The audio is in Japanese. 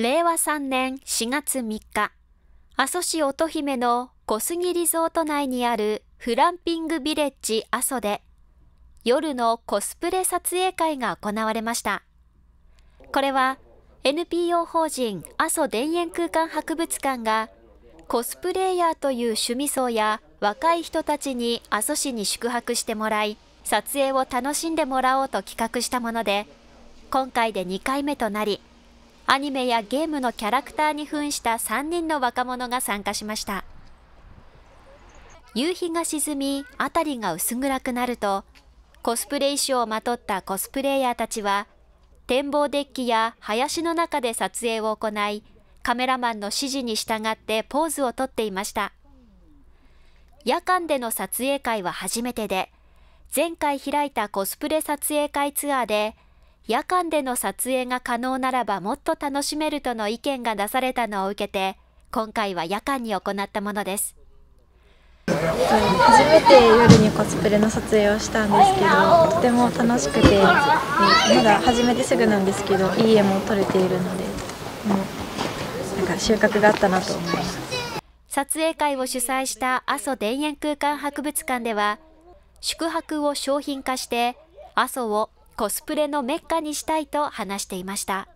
令和3年4月3日、阿蘇市乙姫の小杉リゾート内にあるフランピングビレッジ阿蘇で、夜のコスプレ撮影会が行われました。これは NPO 法人阿蘇田園空間博物館がコスプレイヤーという趣味層や若い人たちに阿蘇市に宿泊してもらい撮影を楽しんでもらおうと企画したもので今回で2回目となりアニメやゲームのキャラクターに扮した3人の若者が参加しました。夕日が沈み、辺りが薄暗くなると、コスプレ衣装をまとったコスプレイヤーたちは、展望デッキや林の中で撮影を行い、カメラマンの指示に従ってポーズをとっていました。夜間での撮影会は初めてで、前回開いたコスプレ撮影会ツアーで、夜間での撮影が可能ならばもっと楽しめるとの意見が出されたのを受けて、今回は夜間に行ったものです。初めて夜にコスプレの撮影をしたんですけどとても楽しくてまだ始めてすぐなんですけどいい絵も撮れているのでもうなんか収穫があったなと思います撮影会を主催した阿蘇田園空間博物館では宿泊を商品化して阿蘇をコスプレのメッカにしたいと話していました。